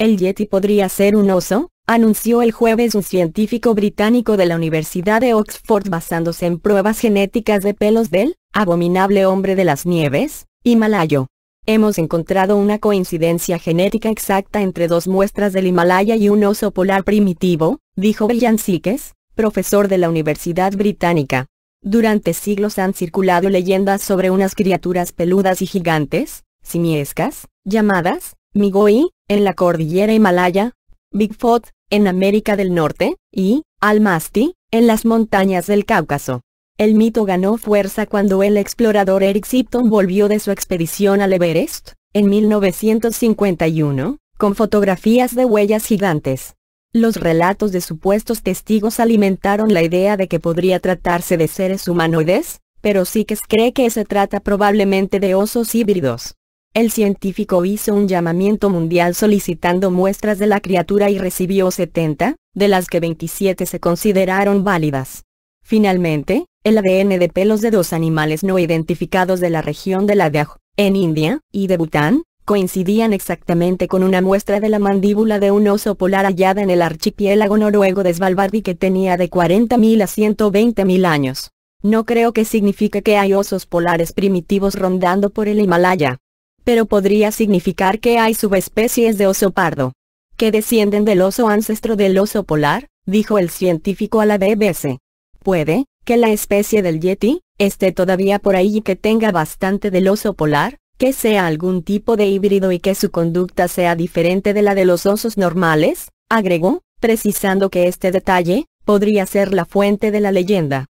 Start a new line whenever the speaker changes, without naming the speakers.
El Yeti podría ser un oso, anunció el jueves un científico británico de la Universidad de Oxford basándose en pruebas genéticas de pelos del abominable hombre de las nieves, Himalayo. Hemos encontrado una coincidencia genética exacta entre dos muestras del Himalaya y un oso polar primitivo, dijo Brian Sikes, profesor de la Universidad Británica. Durante siglos han circulado leyendas sobre unas criaturas peludas y gigantes, simiescas, llamadas, migoi, en la cordillera Himalaya, Bigfoot, en América del Norte, y, Almasti, en las montañas del Cáucaso. El mito ganó fuerza cuando el explorador Eric Sipton volvió de su expedición al Everest, en 1951, con fotografías de huellas gigantes. Los relatos de supuestos testigos alimentaron la idea de que podría tratarse de seres humanoides, pero sí cree que se trata probablemente de osos híbridos. El científico hizo un llamamiento mundial solicitando muestras de la criatura y recibió 70, de las que 27 se consideraron válidas. Finalmente, el ADN de pelos de dos animales no identificados de la región de Ladakh, en India, y de Bután, coincidían exactamente con una muestra de la mandíbula de un oso polar hallada en el archipiélago noruego de Svalbard que tenía de 40.000 a 120.000 años. No creo que signifique que hay osos polares primitivos rondando por el Himalaya pero podría significar que hay subespecies de oso pardo que descienden del oso ancestro del oso polar, dijo el científico a la BBC. Puede, que la especie del yeti, esté todavía por ahí y que tenga bastante del oso polar, que sea algún tipo de híbrido y que su conducta sea diferente de la de los osos normales, agregó, precisando que este detalle, podría ser la fuente de la leyenda.